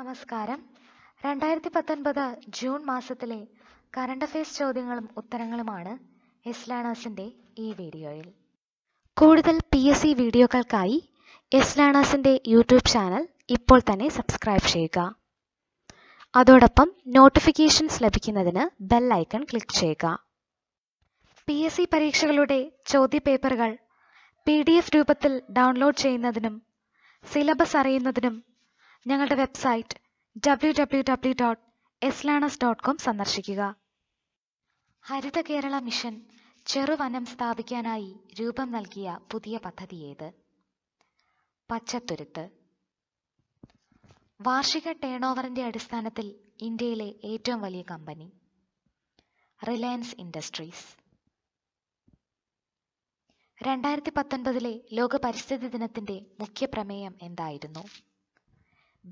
നമസ്കാരം രണ്ടായിരത്തി പത്തൊൻപത് ജൂൺ മാസത്തിലെ കറണ്ട് അഫയേഴ്സ് ചോദ്യങ്ങളും ഉത്തരങ്ങളുമാണ് എസ് ലേണേഴ്സിൻ്റെ ഈ വീഡിയോയിൽ കൂടുതൽ പി എസ് സി വീഡിയോകൾക്കായി എസ് ലേണേഴ്സിൻ്റെ യൂട്യൂബ് ചാനൽ ഇപ്പോൾ തന്നെ സബ്സ്ക്രൈബ് ചെയ്യുക അതോടൊപ്പം നോട്ടിഫിക്കേഷൻസ് ലഭിക്കുന്നതിന് ബെൽ ഐക്കൺ ക്ലിക്ക് ചെയ്യുക പി എസ് സി പരീക്ഷകളുടെ ചോദ്യപേപ്പറുകൾ പി ഡി എഫ് രൂപത്തിൽ ഡൗൺലോഡ് ചെയ്യുന്നതിനും സിലബസ് അറിയുന്നതിനും ഞങ്ങളുടെ website W W W dot learners dot com സന്ദർശിക്കുക ഹരിത കേരള മിഷൻ ചെറുവനം സ്ഥാപിക്കാനായി രൂപം നൽകിയ പുതിയ പദ്ധതി ഏത് പച്ചത്തുരുത്ത് വാർഷിക ടേൺ ഓവറിന്റെ അടിസ്ഥാനത്തിൽ ഇന്ത്യയിലെ ഏറ്റവും വലിയ കമ്പനി റിലയൻസ് ഇൻഡസ്ട്രീസ് രണ്ടായിരത്തി പത്തൊൻപതിലെ ലോക പരിസ്ഥിതി ദിനത്തിന്റെ മുഖ്യ പ്രമേയം എന്തായിരുന്നു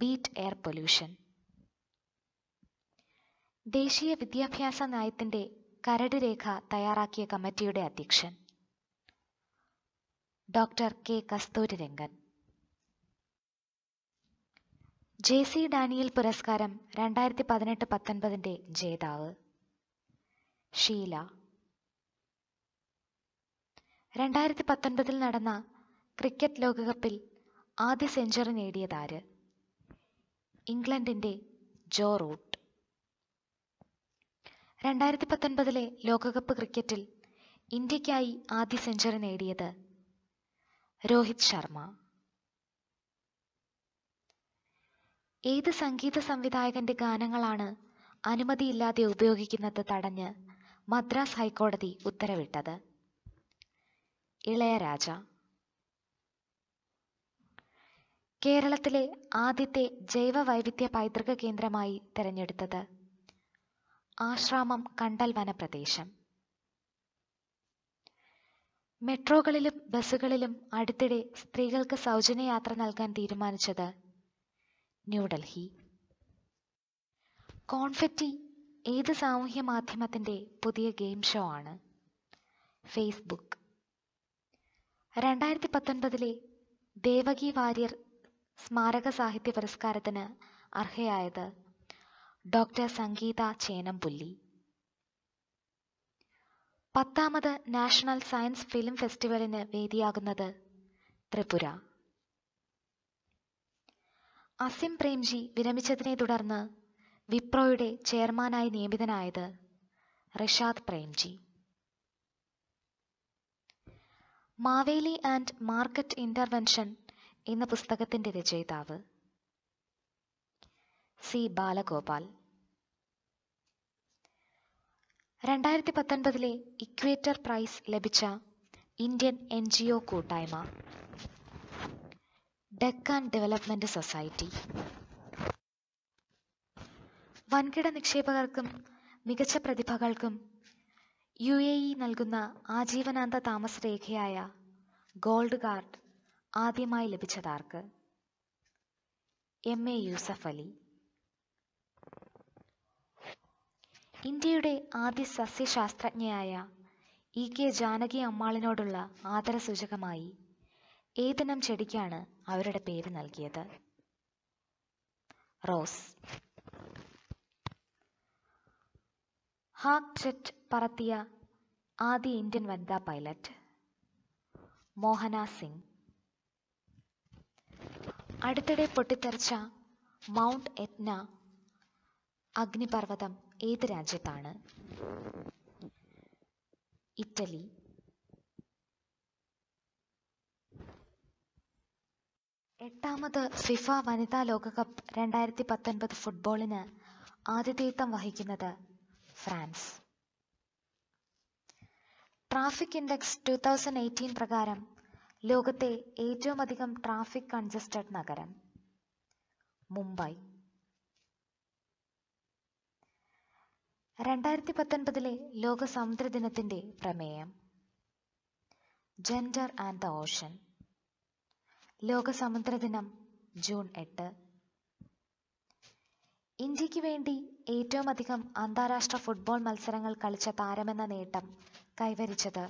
ബീറ്റ് എയർ പൊല്യൂഷൻ ദേശീയ വിദ്യാഭ്യാസ നയത്തിന്റെ കരട് രേഖ തയ്യാറാക്കിയ കമ്മിറ്റിയുടെ അധ്യക്ഷൻ doctor K Kasturi Rangan J C Daniel പുരസ്കാരം രണ്ടായിരത്തി പതിനെട്ട് പത്തൊൻപതിൻ്റെ ജേതാവ് ഷീല രണ്ടായിരത്തി പത്തൊൻപതിൽ നടന്ന ക്രിക്കറ്റ് ലോകകപ്പിൽ ആദ്യ സെഞ്ചുറി നേടിയതാര് ഇംഗ്ലണ്ടിന്റെ ജോ റൂട്ട് രണ്ടായിരത്തി പത്തൊൻപതിലെ ലോകകപ്പ് ക്രിക്കറ്റിൽ ഇന്ത്യക്കായി ആദ്യ സെഞ്ചുറി നേടിയത് രോഹിത് ശർമ്മ ഏത് സംഗീത സംവിധായകന്റെ ഗാനങ്ങളാണ് അനുമതിയില്ലാതെ ഉപയോഗിക്കുന്നത് തടഞ്ഞ് മദ്രാസ് ഹൈക്കോടതി ഉത്തരവിട്ടത് ഇളയരാജ കേരളത്തിലെ ആദ്യത്തെ ജൈവവൈവിധ്യ പൈതൃക കേന്ദ്രമായി തിരഞ്ഞെടുത്തത് ആശ്രാമം കണ്ടൽ വനപ്രദേശം മെട്രോകളിലും ബസ്സുകളിലും അടുത്തിടെ സ്ത്രീകൾക്ക് സൗജന്യ യാത്ര നൽകാൻ തീരുമാനിച്ചത് ന്യൂഡൽഹി കോൺഫെറ്റി ഏത് സാമൂഹ്യ മാധ്യമത്തിന്റെ പുതിയ ഗെയിം ഷോ ആണ് ഫേസ്ബുക്ക് രണ്ടായിരത്തി പത്തൊൻപതിലെ ദേവകി വാര്യർ സ്മാരക സാഹിത്യ പുരസ്കാരത്തിന് അർഹയായത് ഡോക്ടർ സംഗീത ചേനംപുല്ലി പത്താമത് നാഷണൽ സയൻസ് ഫിലിം ഫെസ്റ്റിവലിന് വേദിയാകുന്നത് ത്രിപുര അസിം പ്രേംജി വിരമിച്ചതിനെ തുടർന്ന് വിപ്രോയുടെ ചെയർമാനായി നിയമിതനായത് Rishad Premji Maveli and market intervention എന്ന പുസ്തകത്തിൻ്റെ രചയിതാവ് സി ബാലഗോപാൽ രണ്ടായിരത്തി പത്തൊൻപതിലെ ഇക്വേറ്റർ പ്രൈസ് ലഭിച്ച ഇന്ത്യൻ എൻ ജി ഒ കൂട്ടായ്മ ഡെക്കാൻ ഡെവലപ്മെന്റ് സൊസൈറ്റി വൻകിട നിക്ഷേപകർക്കും മികച്ച പ്രതിഭകൾക്കും യു എ ഇ നൽകുന്ന ആജീവനാന്ത താമസരേഖയായ ഗോൾഡ് കാർഡ് ആദ്യമായി ലഭിച്ചതാർക്ക് എം എ യൂസഫ് അലി ഇന്ത്യയുടെ ആദ്യ സസ്യശാസ്ത്രജ്ഞയായ ഇ കെ ജാനകി അമ്മാളിനോടുള്ള ആദരസൂചകമായി ഏതിനം ചെടിക്കാണ് അവരുടെ പേര് നൽകിയത് റോസ് ഹാക് ചെറ്റ് പറത്തിയ ആദ്യ ഇന്ത്യൻ വനിതാ പൈലറ്റ് മോഹന സിംഗ് അടുത്തിടെ പൊട്ടിത്തെറിച്ച മൗണ്ട് എത്ന അഗ്നിപർവ്വതം ഏത് രാജ്യത്താണ് ഇറ്റലി എട്ടാമത് ഫിഫ വനിതാ ലോകകപ്പ് രണ്ടായിരത്തി പത്തൊൻപത് ഫുട്ബോളിന് ആതിഥേയത്വം വഹിക്കുന്നത് France traffic index two thousand eighteen പ്രകാരം ലോകത്തെ ഏറ്റവും അധികം ട്രാഫിക് കൺജസ്റ്റഡ് നഗരം മുംബൈ രണ്ടായിരത്തി പത്തൊൻപതിലെ ലോക സമുദ്ര ദിനത്തിന്റെ പ്രമേയം ജെൻഡർ ആൻഡ് ദ ഓഷൻ ലോക സമുദ്ര ദിനം ജൂൺ എട്ട് ഇന്ത്യക്ക് വേണ്ടി ഏറ്റവും അധികം അന്താരാഷ്ട്ര ഫുട്ബോൾ മത്സരങ്ങൾ കളിച്ച താരമെന്ന നേട്ടം കൈവരിച്ചത്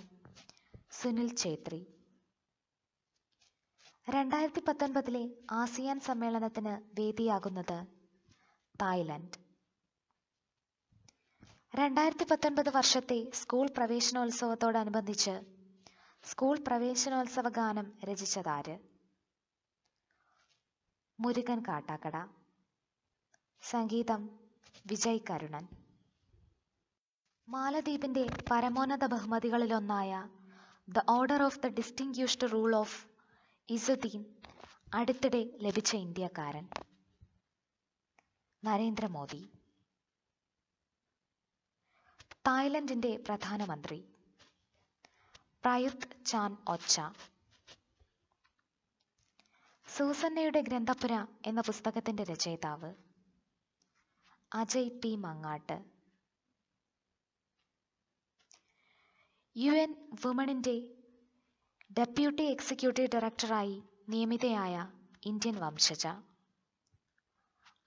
സുനിൽ ഛേത്രി രണ്ടായിരത്തി പത്തൊൻപതിലെ ആസിയാൻ സമ്മേളനത്തിന് വേദിയാകുന്നത് തായ്ലൻഡ് രണ്ടായിരത്തി പത്തൊൻപത് വർഷത്തെ സ്കൂൾ പ്രവേശനോത്സവത്തോടനുബന്ധിച്ച് സ്കൂൾ പ്രവേശനോത്സവ ഗാനം രചിച്ചതാര് മുരുകൻ കാട്ടാക്കട സംഗീതം വിജയ് കരുണൻ മാലദ്വീപിന്റെ പരമോന്നത ബഹുമതികളിലൊന്നായ the order of the distinguished rule of Izzuddin അടുത്തിടെ ലഭിച്ച ഇന്ത്യക്കാരൻ നരേന്ദ്രമോദി തായ്ലൻഡിന്റെ പ്രധാനമന്ത്രി പ്രയുത് ചാൻ ഒച്ച സൂസന്നയുടെ ഗ്രന്ഥപുര എന്ന പുസ്തകത്തിന്റെ രചയിതാവ് Ajay P Mangattu U N വുമണിന്റെ ഡെപ്യൂട്ടി എക്സിക്യൂട്ടീവ് ഡയറക്ടറായി നിയമിതയായ ഇന്ത്യൻ വംശജ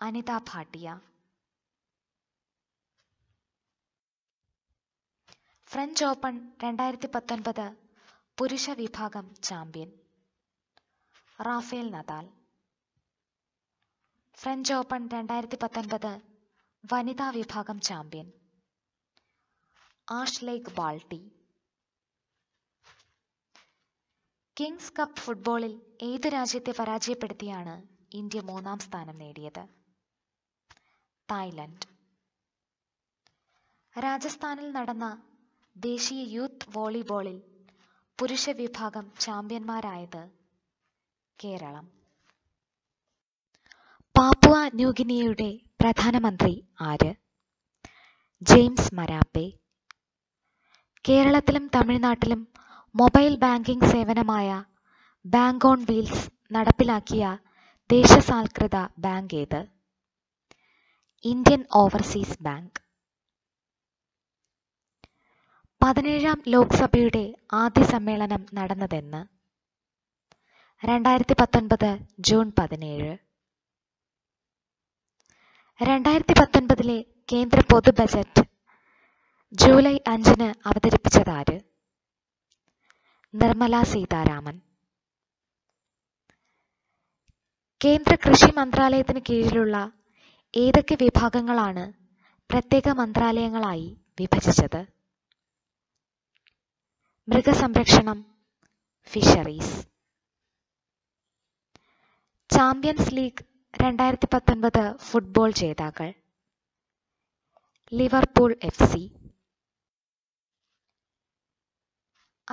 അനിത ഭാട്ടിയ ഫ്രഞ്ച് ഓപ്പൺ രണ്ടായിരത്തി പത്തൊൻപത് പുരുഷ വിഭാഗം champion Rafael Nadal French Open രണ്ടായിരത്തി പത്തൊൻപത് വനിതാ വിഭാഗം ചാമ്പ്യൻ ആഷ്ലേക്ക് ബാൾട്ടി കിങ്സ് കപ്പ് ഫുട്ബോളിൽ ഏത് രാജ്യത്തെ പരാജയപ്പെടുത്തിയാണ് ഇന്ത്യ മൂന്നാം സ്ഥാനം നേടിയത് തായ്ലൻഡ് രാജസ്ഥാനിൽ നടന്ന ദേശീയ യൂത്ത് വോളിബോളിൽ പുരുഷ വിഭാഗം ചാമ്പ്യന്മാരായത് കേരളം പാപ്പുവ ന്യൂഗിനിയയുടെ പ്രധാനമന്ത്രി ആര് ജെയിംസ് മരാപ്പെ കേരളത്തിലും തമിഴ്നാട്ടിലും മൊബൈൽ ബാങ്കിംഗ് സേവനമായ ബാങ്ക് ഓൺ വീൽസ് നടപ്പിലാക്കിയ ദേശസാൽകൃത ബാങ്ക് ഏത് ഇന്ത്യൻ ഓവർസീസ് ബാങ്ക് പതിനേഴാം ലോക്സഭയുടെ ആദ്യ സമ്മേളനം നടന്നതെന്ന് രണ്ടായിരത്തി പത്തൊൻപത് ജൂൺ പതിനേഴ് രണ്ടായിരത്തി പത്തൊൻപതിലെ കേന്ദ്ര പൊതു ബജറ്റ് ജൂലൈ അഞ്ചിന് അവതരിപ്പിച്ചതാര് നിർമ്മല സീതാരാമൻ കേന്ദ്ര കൃഷി മന്ത്രാലയത്തിന് കീഴിലുള്ള ഏതൊക്കെ വിഭാഗങ്ങളാണ് പ്രത്യേക മന്ത്രാലയങ്ങളായി വിഭജിച്ചത് മൃഗസംരക്ഷണം ഫിഷറീസ് ചാമ്പ്യൻസ് ലീഗ് രണ്ടായിരത്തി പത്തൊൻപത് ഫുട്ബോൾ ജേതാക്കൾ ലിവർപൂൾ എഫ് സി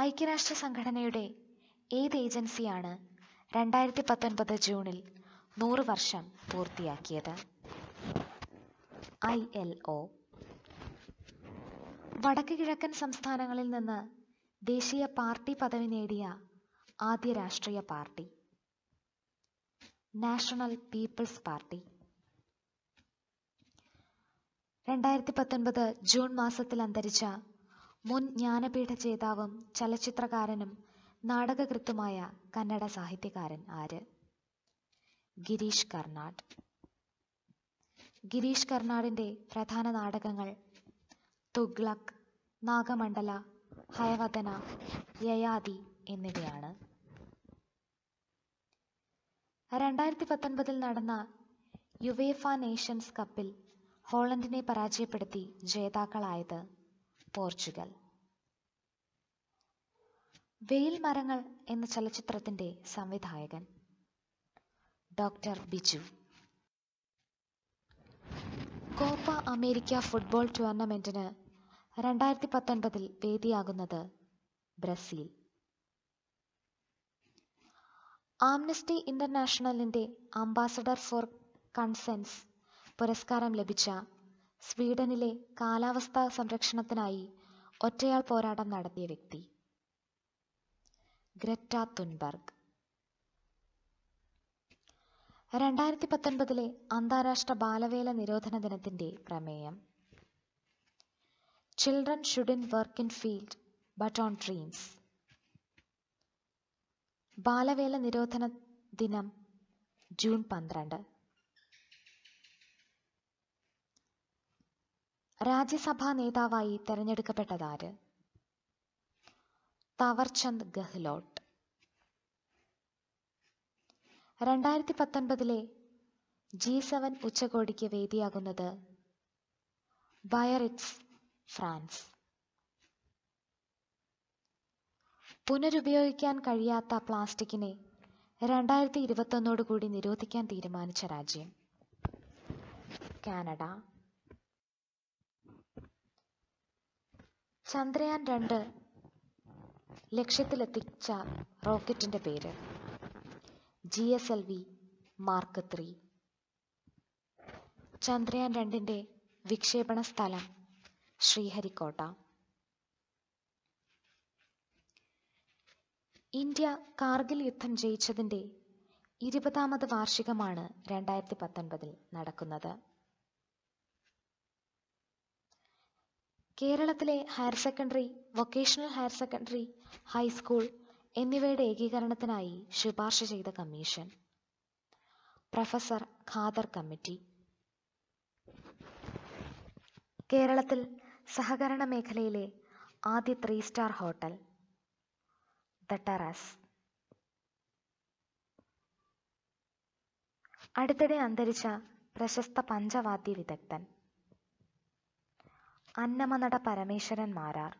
ഐക്യരാഷ്ട്ര സംഘടനയുടെ ഏത് ഏജൻസിയാണ് രണ്ടായിരത്തി പത്തൊൻപത് ജൂണിൽ നൂറ് വർഷം പൂർത്തിയാക്കിയത് ഐ എൽ ഒ വടക്ക് കിഴക്കൻ സംസ്ഥാനങ്ങളിൽ നിന്ന് ദേശീയ പാർട്ടി പദവി നേടിയ ആദ്യ രാഷ്ട്രീയ പാർട്ടി നാഷണൽ പീപ്പിൾസ് പാർട്ടി രണ്ടായിരത്തി പത്തൊൻപത് ജൂൺ മാസത്തിൽ അന്തരിച്ച മുൻ ജ്ഞാനപീഠ ജേതാവും ചലച്ചിത്രകാരനും നാടകകൃത്തുമായ കന്നഡ സാഹിത്യകാരൻ ആര് ഗിരീഷ് കർണാട് ഗിരീഷ് കർണാടിന്റെ പ്രധാന നാടകങ്ങൾ തുഗ്ലക് നാഗമണ്ഡല ഹയവദന യയാതി എന്നിവയാണ് രണ്ടായിരത്തി പത്തൊൻപതിൽ നടന്ന യുവേഫ നേഷൻസ് കപ്പിൽ ഹോളണ്ടിനെ പരാജയപ്പെടുത്തി ജേതാക്കളായത് പോർച്ചുഗൽ വെയിൽ മരങ്ങൾ എന്ന ചലച്ചിത്രത്തിന്റെ സംവിധായകൻ doctor Biju Copa America football ടൂർണമെന്റിന് രണ്ടായിരത്തി പത്തൊൻപതിൽ വേദിയാകുന്നത് ബ്രസീൽ ആംനസ്റ്റി ഇന്റർനാഷണലിന്റെ അംബാസഡർ ഫോർ കൺസെൻസ് പുരസ്കാരം ലഭിച്ച സ്വീഡനിലെ കാലാവസ്ഥാ സംരക്ഷണത്തിനായി ഒറ്റയാൾ പോരാട്ടം നടത്തിയ വ്യക്തി ഗ്രറ്റ തുൻബർഗ് രണ്ടായിരത്തി പത്തൊൻപതിലെ അന്താരാഷ്ട്ര ബാലവേല നിരോധന ദിനത്തിന്റെ പ്രമേയം children shouldn't work in field but on dreams ബാലവേല നിരോധന ദിനം ജൂൺ പന്ത്രണ്ട് രാജ്യസഭാ നേതാവായി തെരഞ്ഞെടുക്കപ്പെട്ടതാര് തവർചന്ദ് ഗെഹ്ലോട്ട് രണ്ടായിരത്തി പത്തൊൻപതിലെ ജി സെവൻ ഉച്ചകോടിക്ക് വേദിയാകുന്നത് ബയറിറ്റ്സ് ഫ്രാൻസ് പുനരുപയോഗിക്കാൻ കഴിയാത്ത പ്ലാസ്റ്റിക്കിനെ രണ്ടായിരത്തി ഇരുപത്തൊന്നോട് കൂടി നിരോധിക്കാൻ തീരുമാനിച്ച രാജ്യം കാനഡ ചന്ദ്രയാൻ രണ്ട് ലക്ഷ്യത്തിലെത്തിച്ച റോക്കറ്റിന്റെ പേര് G S L V mark three Chandrayaan രണ്ടിന്റെ വിക്ഷേപണ സ്ഥലം ശ്രീഹരിക്കോട്ട ഇന്ത്യ കാർഗിൽ യുദ്ധം ജയിച്ചതിന്റെ ഇരുപതാമത് വാർഷികമാണ് രണ്ടായിരത്തി പത്തൊൻപതിൽ നടക്കുന്നത് കേരളത്തിലെ higher secondary vocational higher secondary high school എന്നിവയുടെ ഏകീകരണത്തിനായി ശുപാർശ ചെയ്ത കമ്മീഷൻ പ്രൊഫസർ ഖാദർ കമ്മിറ്റി കേരളത്തിൽ സഹകരണ മേഖലയിലെ ആദ്യ three star hotel the terrace അടുത്തിടെ അന്തരിച്ച പ്രശസ്ത പഞ്ചവാദ്യ വിദഗ്ധൻ അന്നമനട പരമേശ്വരൻ മാരാർ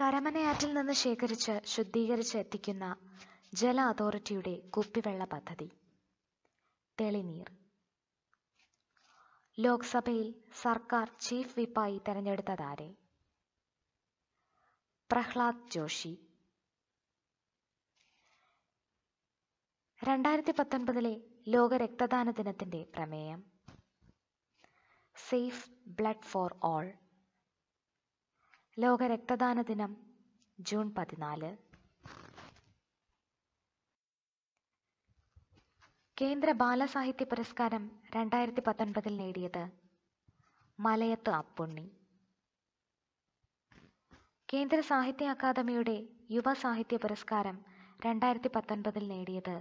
കരമനയാറ്റിൽ നിന്ന് ശേഖരിച്ച് ശുദ്ധീകരിച്ച് എത്തിക്കുന്ന ജല അതോറിറ്റിയുടെ കുപ്പിവെള്ള പദ്ധതി തെളിനീർ ലോക്സഭയിൽ സർക്കാർ ചീഫ് വിപ്പായി തെരഞ്ഞെടുത്തതാരെ പ്രഹ്ലാദ് ജോഷി രണ്ടായിരത്തി പത്തൊൻപതിലെ ലോക രക്തദാന ദിനത്തിന്റെ പ്രമേയം സേഫ് ബ്ലഡ് ഫോർ ഓൾ ലോക രക്തദാന ദിനം ജൂൺ പതിനാല് കേന്ദ്ര ബാലസാഹിത്യ പുരസ്കാരം രണ്ടായിരത്തി പത്തൊൻപതിൽ നേടിയത് മലയത്ത് അപ്പുണ്ണി കേന്ദ്ര സാഹിത്യ അക്കാദമിയുടെ യുവ സാഹിത്യ പുരസ്കാരം രണ്ടായിരത്തി പത്തൊൻപതിൽ നേടിയത്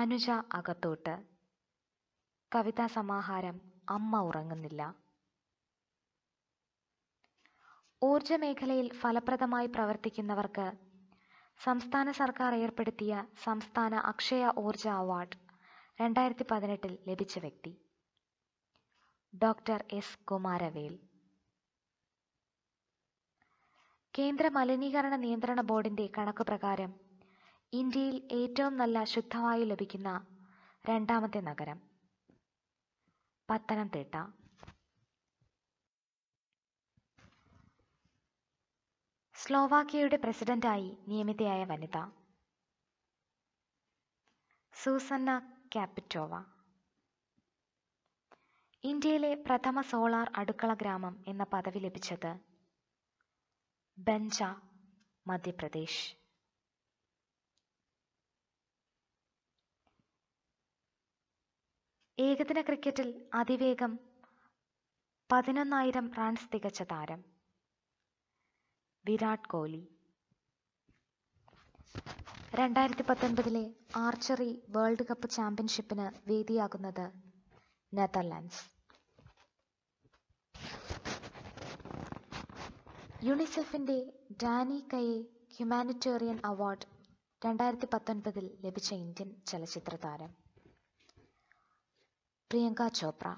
അനുജ അകത്തോട്ട് കവിതാ സമാഹാരം അമ്മ ഉറങ്ങുന്നില്ല ഊർജ മേഖലയിൽ ഫലപ്രദമായി പ്രവർത്തിക്കുന്നവർക്ക് സംസ്ഥാന സർക്കാർ ഏർപ്പെടുത്തിയ സംസ്ഥാന അക്ഷയ ഊർജ അവാർഡ് രണ്ടായിരത്തി പതിനെട്ടിൽ ലഭിച്ച വ്യക്തി ഡോക്ടർ എസ് കുമാരവേൽ കേന്ദ്ര മലിനീകരണ നിയന്ത്രണ ബോർഡിന്റെ കണക്ക് പ്രകാരം ഇന്ത്യയിൽ ഏറ്റവും നല്ല ശുദ്ധവായു ലഭിക്കുന്ന രണ്ടാമത്തെ നഗരം പത്തനംതിട്ട സ്ലോവാക്കിയയുടെ പ്രസിഡന്റായി നിയമിതയായ വനിത സൂസന്ന ക്യാപിറ്റോവ ഇന്ത്യയിലെ പ്രഥമ സോളാർ അടുക്കള ഗ്രാമം എന്ന പദവി ലഭിച്ചത് ബഞ്ച മധ്യപ്രദേശ് ഏകദിന ക്രിക്കറ്റിൽ അതിവേഗം പതിനൊന്നായിരം റൺസ് തികച്ച താരം വിരാട് കോഹ്ലി രണ്ടായിരത്തി പത്തൊൻപതിലെ ആർച്ചറി വേൾഡ് കപ്പ് ചാമ്പ്യൻഷിപ്പിന് വേദിയാകുന്നത് നെതർലാൻഡ്സ് യുണിസെഫിന്റെ ഡാനി കയെ ഹ്യൂമാനിറ്റേറിയൻ അവാർഡ് രണ്ടായിരത്തി പത്തൊൻപതിൽ ലഭിച്ച ഇന്ത്യൻ ചലച്ചിത്ര താരം പ്രിയങ്ക ചോപ്ര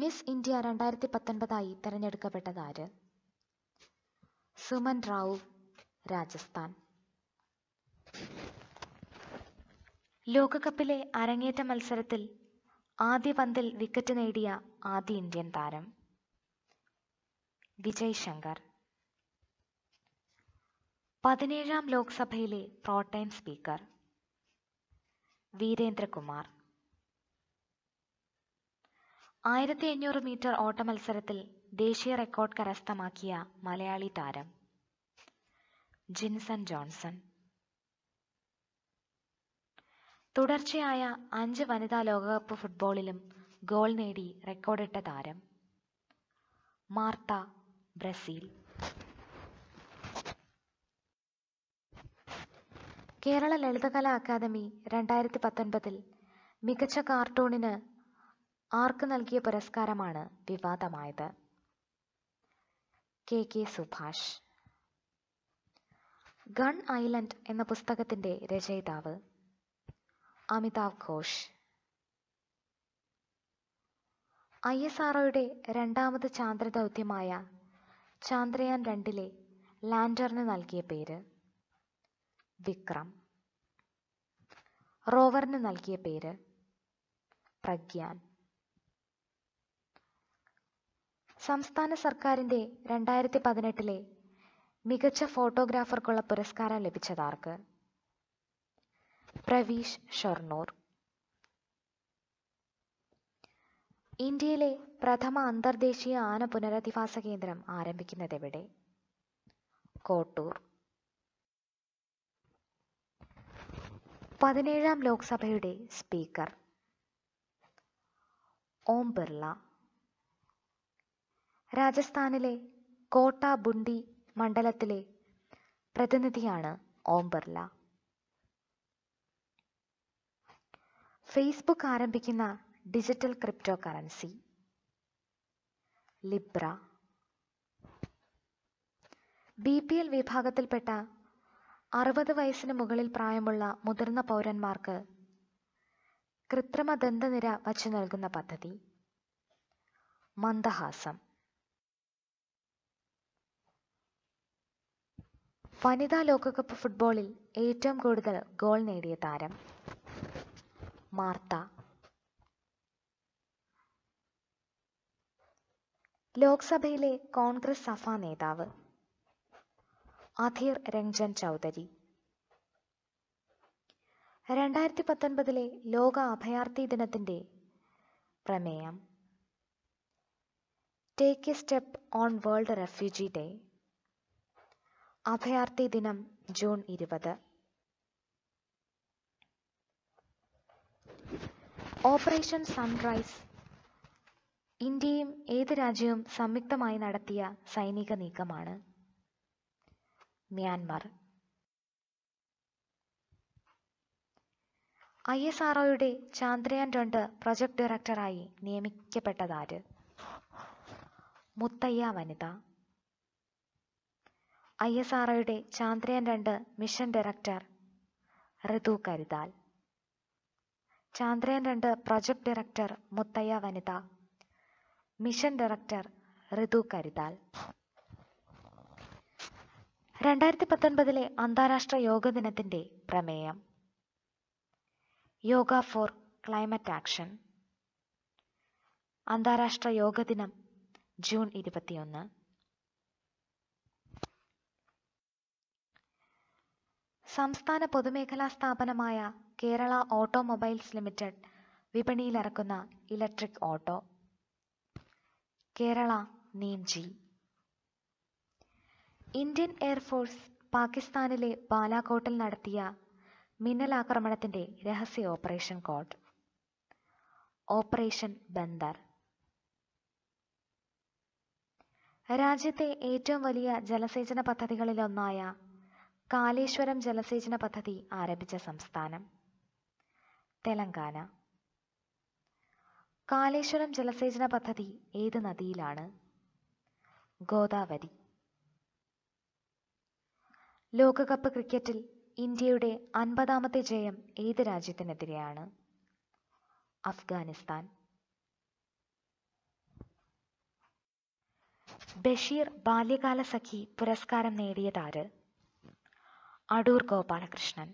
മിസ് ഇന്ത്യ രണ്ടായിരത്തി പത്തൊൻപതായി തെരഞ്ഞെടുക്കപ്പെട്ടത് ആര് സുമൻ റാവു രാജസ്ഥാൻ ലോകകപ്പിലെ അരങ്ങേറ്റ മത്സരത്തിൽ ആദ്യ പന്തിൽ വിക്കറ്റ് നേടിയ ആദ്യ ഇന്ത്യൻ താരം വിജയ് ശങ്കർ പതിനേഴാം ലോക്സഭയിലെ പ്രോട്ടൈം സ്പീക്കർ വീരേന്ദ്രകുമാർ ആയിരത്തി അഞ്ഞൂറ് മീറ്റർ മത്സരത്തിൽ ദേശീയ റെക്കോർഡ് കരസ്ഥമാക്കിയ മലയാളി താരം ജിൻസൺ ജോൺസൺ തുടർച്ചയായ അഞ്ച് വനിതാ ലോകകപ്പ് ഫുട്ബോളിലും ഗോൾ നേടി റെക്കോർഡിട്ട താരം Marta Brazil Kerala Lalithakala academy രണ്ടായിരത്തി പത്തൊൻപതിൽ മികച്ച കാർട്ടൂണിന് ആർക്ക് നൽകിയ പുരസ്കാരമാണ് വിവാദമായത് K K Subhash Gun Island എന്ന പുസ്തകത്തിന്റെ രചയിതാവ് അമിതാവ് ഘോഷ് ഐ എസ് ആർഒയുടെ രണ്ടാമത് ചാന്ദ്രദൗത്യമായ ചാന്ദ്രയാൻ രണ്ടിലെ ലാൻഡറിന് നൽകിയ പേര് വിക്രം റോവറിന് നൽകിയ പേര് പ്രഗ്യാൻ സംസ്ഥാന സർക്കാരിൻ്റെ രണ്ടായിരത്തി പതിനെട്ടിലെ മികച്ച ഫോട്ടോഗ്രാഫർക്കുള്ള പുരസ്കാരം ലഭിച്ചതാർക്ക് പ്രവീഷ് ഷൊർണൂർ ഇന്ത്യയിലെ പ്രഥമ അന്തർദേശീയ ആന പുനരധിവാസ കേന്ദ്രം ആരംഭിക്കുന്നത് എവിടെ കോട്ടൂർ പതിനേഴാം ലോക്സഭയുടെ സ്പീക്കർ ഓം ബിർള രാജസ്ഥാനിലെ കോട്ട ബുണ്ടി മണ്ഡലത്തിലെ പ്രതിനിധിയാണ് ഓം ബിർള ഫേസ്ബുക്ക് ആരംഭിക്കുന്ന digital crypto currency Libra B P L വിഭാഗത്തിൽപ്പെട്ട അറുപത് വയസ്സിന് മുകളിൽ പ്രായമുള്ള മുതിർന്ന പൗരന്മാർക്ക് കൃത്രിമ ദന്തനിര വച്ചു നൽകുന്ന പദ്ധതി മന്ദഹാസം വനിതാ ലോകകപ്പ് ഫുട്ബോളിൽ ഏറ്റവും കൂടുതൽ ഗോൾ നേടിയ താരം മാർത്ത ലോക്സഭയിലെ കോൺഗ്രസ് സഭാ നേതാവ് അധീർ രഞ്ജൻ ചൗധരി രണ്ടായിരത്തി പത്തൊൻപതിലെ ലോക അഭയാർത്ഥി ദിനത്തിന്റെ പ്രമേയം take a step on world refugee day അഭയാർത്ഥി ദിനം ജൂൺ ഇരുപത് ഓപ്പറേഷൻ സൺറൈസ് ഇന്ത്യയും ഏത് രാജ്യവും സംയുക്തമായി നടത്തിയ സൈനിക നീക്കമാണ് മ്യാൻമാർ ഐ എസ് ആർ ഒയുടെ ചാന്ദ്രയാൻ രണ്ട് പ്രൊജക്ട് ഡയറക്ടറായി നിയമിക്കപ്പെട്ടതാര് Muthayya Vanitha I S R ഒയുടെ ചാന്ദ്രയാൻ രണ്ട് മിഷൻ ഡയറക്ടർ ഋതു കരുതാൽ ചാന്ദ്രയാൻ രണ്ട് project director Muthayya Vanitha mission director Ritu Karidhal രണ്ടായിരത്തി പത്തൊൻപതിലെ അന്താരാഷ്ട്ര യോഗ ദിനത്തിന്റെ പ്രമേയം യോഗ ഫോർ ക്ലൈമറ്റ് ആക്ഷൻ അന്താരാഷ്ട്ര യോഗ ദിനം ജൂൺ ഇരുപത്തിയൊന്ന് സംസ്ഥാന പൊതുമേഖലാ സ്ഥാപനമായ കേരള ഓട്ടോമൊബൈൽസ് ലിമിറ്റഡ് വിപണിയിലിറക്കുന്ന electric auto Kerala Neem G Indian air force പാകിസ്ഥാനിലെ ബാലാകോട്ടിൽ നടത്തിയ മിന്നലാക്രമണത്തിന്റെ രഹസ്യ ഓപ്പറേഷൻ കോഡ് ഓപ്പറേഷൻ ബന്ദർ രാജ്യത്തെ ഏറ്റവും വലിയ ജലസേചന പദ്ധതികളിലൊന്നായ കാലേശ്വരം ജലസേചന പദ്ധതി ആരംഭിച്ച സംസ്ഥാനം തെലങ്കാന കാലേശ്വരം ജലസേചന പദ്ധതി ഏത് നദിയിലാണ് ഗോദാവരി ലോകകപ്പ് ക്രിക്കറ്റിൽ ഇന്ത്യയുടെ അൻപതാമത്തെ ജയം ഏത് രാജ്യത്തിനെതിരെയാണ് അഫ്ഗാനിസ്ഥാൻ ബഷീർ ബാല്യകാല സഖി പുരസ്കാരം നേടിയതാര് അടൂർ ഗോപാലകൃഷ്ണൻ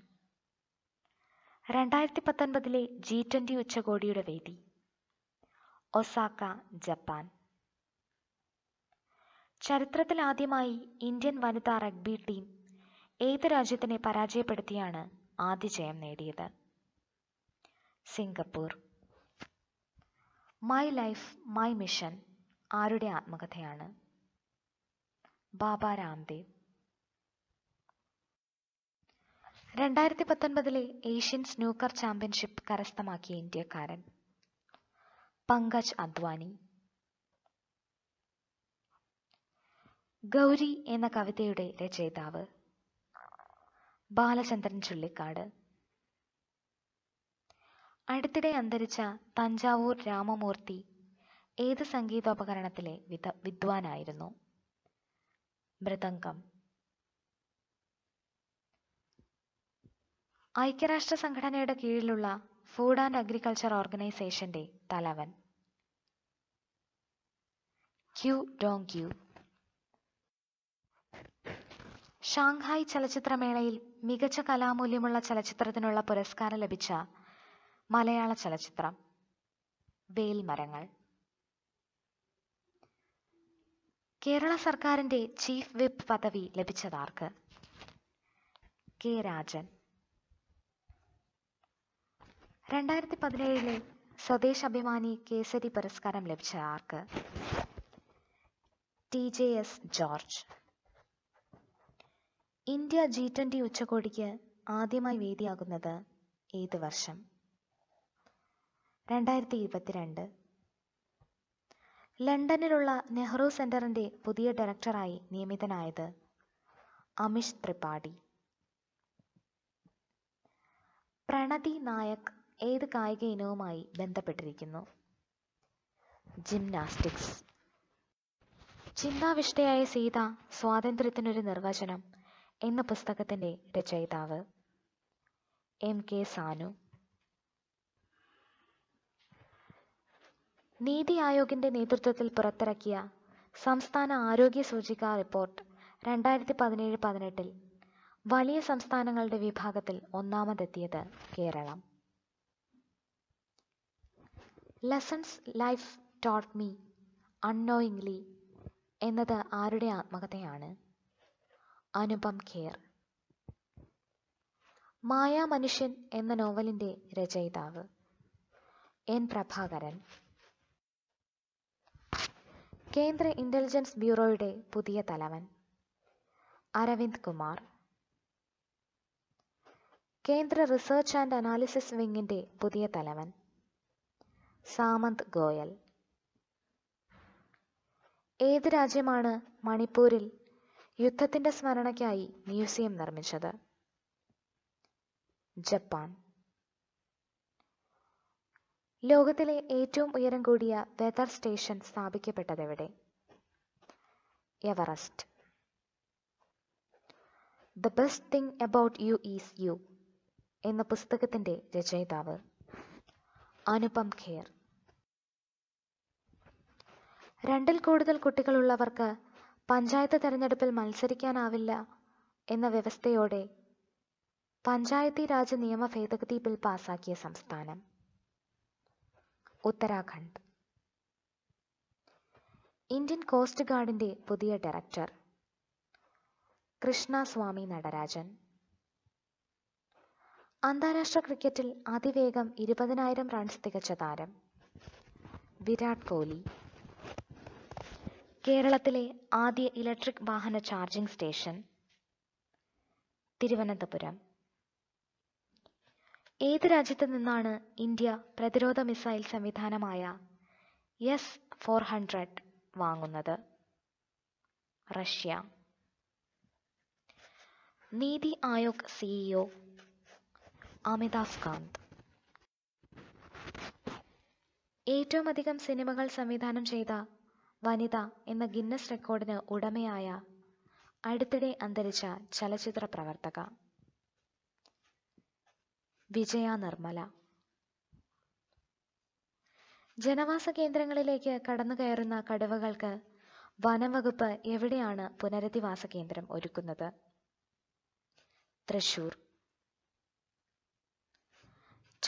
രണ്ടായിരത്തി പത്തൊൻപതിലെ ജി ട്വന്റി ഉച്ചകോടിയുടെ വേദി ഒസാക്ക ജപ്പാൻ ചരിത്രത്തിൽ ആദ്യമായി ഇന്ത്യൻ വനിതാ റഗ്ബി ടീം ഏത് രാജ്യത്തിനെ പരാജയപ്പെടുത്തിയാണ് ആദ്യ ജയം നേടിയത് Singapore my life my mission ആരുടെ ആത്മകഥയാണ് ബാബ രാംദേവ് രണ്ടായിരത്തി പത്തൊൻപതിലെ ഏഷ്യൻ സ്നൂക്കർ ചാമ്പ്യൻഷിപ്പ് കരസ്ഥമാക്കിയ ഇന്ത്യക്കാരൻ പങ്കജ് അദ്വാനി ഗൗരി എന്ന കവിതയുടെ രചയിതാവ് ബാലചന്ദ്രൻ ചുള്ളിക്കാട് അടുത്തിടെ അന്തരിച്ച തഞ്ചാവൂർ രാമമൂർത്തി ഏത് സംഗീതോപകരണത്തിലെ വിദ വിദ്വാനായിരുന്നു മൃദംഗം ഐക്യരാഷ്ട്ര സംഘടനയുടെ കീഴിലുള്ള ഫുഡ് ആൻഡ് അഗ്രികൾച്ചർ ഓർഗനൈസേഷന്റെ തലവൻ ക്യു ഡോങ് ക്യൂ ഷാങ്ഹായ് ചലച്ചിത്രമേളയിൽ മികച്ച കലാമൂല്യമുള്ള ചലച്ചിത്രത്തിനുള്ള പുരസ്കാരം ലഭിച്ച മലയാള ചലച്ചിത്രം വേൽമരങ്ങൾ കേരള സർക്കാരിന്റെ ചീഫ് വിപ്പ് പദവി ലഭിച്ചതാർക്ക് കെ രാജൻ രണ്ടായിരത്തി പതിനേഴിലെ സ്വദേശ് അഭിമാനി കേസരി പുരസ്കാരം ലഭിച്ച ആർക്ക് T J S George India G twenty ഉച്ചകോടിക്ക് ആദ്യമായി വേദിയാകുന്നത് ഏത് വർഷം രണ്ടായിരത്തി ഇരുപത്തിരണ്ട് ലണ്ടനിലുള്ള നെഹ്റു സെന്ററിന്റെ പുതിയ ഡയറക്ടറായി നിയമിതനായത് അമിഷ് ത്രിപാഠി പ്രണതി നായക് ഏത് കായിക ഇനവുമായി ബന്ധപ്പെട്ടിരിക്കുന്നു ജിംനാസ്റ്റിക്സ് ചിന്താവിഷ്ടയായ സീത സ്വാതന്ത്ര്യത്തിനൊരു നിർവചനം എന്ന പുസ്തകത്തിൻ്റെ രചയിതാവ് എം കെ സാനു നീതി ആയോഗിന്റെ നേതൃത്വത്തിൽ പുറത്തിറക്കിയ സംസ്ഥാന ആരോഗ്യ സൂചിക റിപ്പോർട്ട് രണ്ടായിരത്തി പതിനേഴ് പതിനെട്ടിൽ വലിയ സംസ്ഥാനങ്ങളുടെ വിഭാഗത്തിൽ ഒന്നാമതെത്തിയത് Keralam lessons life taught me unknowingly എന്നത് ആരുടെ ആത്മകഥയാണ് അനുപം ഖേർ മനുഷ്യൻ എന്ന നോവലിന്റെ രചയിതാവ് എൻ പ്രഭാകരൻ കേന്ദ്ര ഇന്റലിജൻസ് ബ്യൂറോയുടെ പുതിയ തലവൻ അരവിന്ദ് കുമാർ കേന്ദ്ര റിസർച്ച് ആൻഡ് അനാലിസിസ് വിങ്ങിന്റെ പുതിയ തലവൻ സാമന്ത് ഗോയൽ ഏത് രാജ്യമാണ് മണിപ്പൂരിൽ യുദ്ധത്തിന്റെ സ്മരണയ്ക്കായി മ്യൂസിയം നിർമ്മിച്ചത് ജപ്പാൻ ലോകത്തിലെ ഏറ്റവും ഉയരം കൂടിയ വെതർ സ്റ്റേഷൻ സ്ഥാപിക്കപ്പെട്ടതെവിടെ Everest the best thing about you is you എന്ന പുസ്തകത്തിന്റെ രചയിതാവ് അനുപം ഖേർ രണ്ടിൽ കൂടുതൽ കുട്ടികളുള്ളവർക്ക് പഞ്ചായത്ത് തെരഞ്ഞെടുപ്പിൽ മത്സരിക്കാനാവില്ല എന്ന വ്യവസ്ഥയോടെ പഞ്ചായത്തി രാജ് നിയമ ഭേദഗതി ബിൽ പാസാക്കിയ സംസ്ഥാനം ഉത്തരാഖണ്ഡ് ഇന്ത്യൻ കോസ്റ്റ് ഗാർഡിന്റെ പുതിയ ഡയറക്ടർ കൃഷ്ണ സ്വാമി നടരാജൻ അന്താരാഷ്ട്ര ക്രിക്കറ്റിൽ അതിവേഗം ഇരുപതിനായിരം റൺസ് തികച്ച താരം വിരാട് കോഹ്ലി കേരളത്തിലെ ആദ്യ ഇലക്ട്രിക് വാഹന ചാർജിംഗ് സ്റ്റേഷൻ തിരുവനന്തപുരം ഏത് രാജ്യത്തു നിന്നാണ് ഇന്ത്യ പ്രതിരോധ മിസൈൽ സംവിധാനമായ എസ് ഫോർ ഹൺഡ്രഡ് വാങ്ങുന്നത് Russia NITI Aayog CEO e Amitabh Kant ഏറ്റവും അധികം സിനിമകൾ സംവിധാനം ചെയ്ത വനിത എന്ന ഗിന്നസ് റെക്കോർഡിന് ഉടമയായ അടുത്തിടെ അന്തരിച്ച ചലച്ചിത്ര പ്രവർത്തക വിജയ നിർമ്മല ജനവാസ കേന്ദ്രങ്ങളിലേക്ക് കടന്നു കയറുന്ന കടുവകൾക്ക് വനംവകുപ്പ് എവിടെയാണ് പുനരധിവാസ കേന്ദ്രം ഒരുക്കുന്നത് തൃശൂർ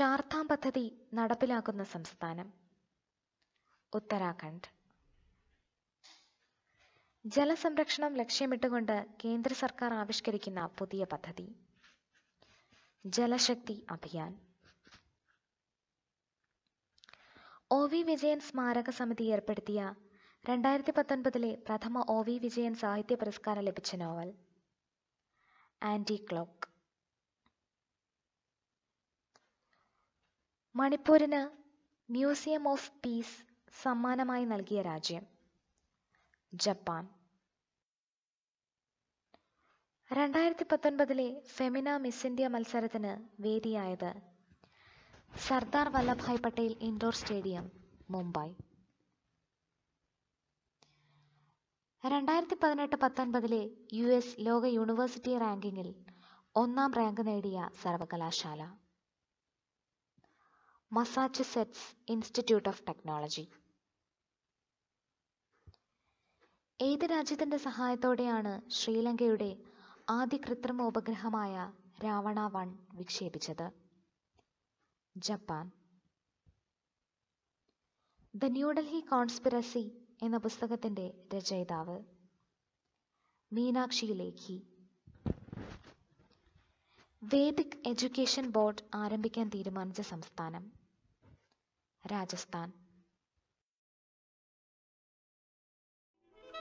ചാർത്താം പദ്ധതി നടപ്പിലാക്കുന്ന സംസ്ഥാനം ഉത്തരാഖണ്ഡ് ജലസംരക്ഷണം ലക്ഷ്യമിട്ടുകൊണ്ട് കേന്ദ്ര സർക്കാർ ആവിഷ്കരിക്കുന്ന പുതിയ പദ്ധതി ജലശക്തി അഭിയാൻ ഒ വി വിജയൻ സ്മാരക സമിതി ഏർപ്പെടുത്തിയ രണ്ടായിരത്തി പത്തൊൻപതിലെ പ്രഥമ ഒ വി വിജയൻ സാഹിത്യ പുരസ്കാരം ലഭിച്ച നോവൽ ആൻറ്റി ക്ലോക്ക് മണിപ്പൂരിന് മ്യൂസിയം ഓഫ് പീസ് സമ്മാനമായി നൽകിയ രാജ്യം ജപ്പാൻ രണ്ടായിരത്തി പത്തൊൻപതിലെ ഫെമിന മിസ് ഇന്ത്യ മത്സരത്തിന് വേദിയായത് സർദാർ വല്ലഭായ് പട്ടേൽ ഇൻഡോർ സ്റ്റേഡിയം മുംബൈ രണ്ടായിരത്തി പതിനെട്ട് പത്തൊൻപതിലെ യു എസ് ലോക യൂണിവേഴ്സിറ്റി റാങ്കിങ്ങിൽ ഒന്നാം റാങ്ക് നേടിയ സർവകലാശാല മസാച്ചുസെറ്റ്സ് ഇൻസ്റ്റിറ്റ്യൂട്ട് ഓഫ് ടെക്നോളജി ഏത് രാജ്യത്തിൻ്റെ സഹായത്തോടെയാണ് ശ്രീലങ്കയുടെ ആദ്യ ഉപഗ്രഹമായ രാവണ വൺ വിക്ഷേപിച്ചത് ജപ്പാൻ ദ ന്യൂഡൽഹി കോൺസ്പിറസി എന്ന പുസ്തകത്തിൻ്റെ രചയിതാവ് Meenakshi Lekhi Vedic education board ആരംഭിക്കാൻ തീരുമാനിച്ച സംസ്ഥാനം രാജസ്ഥാൻ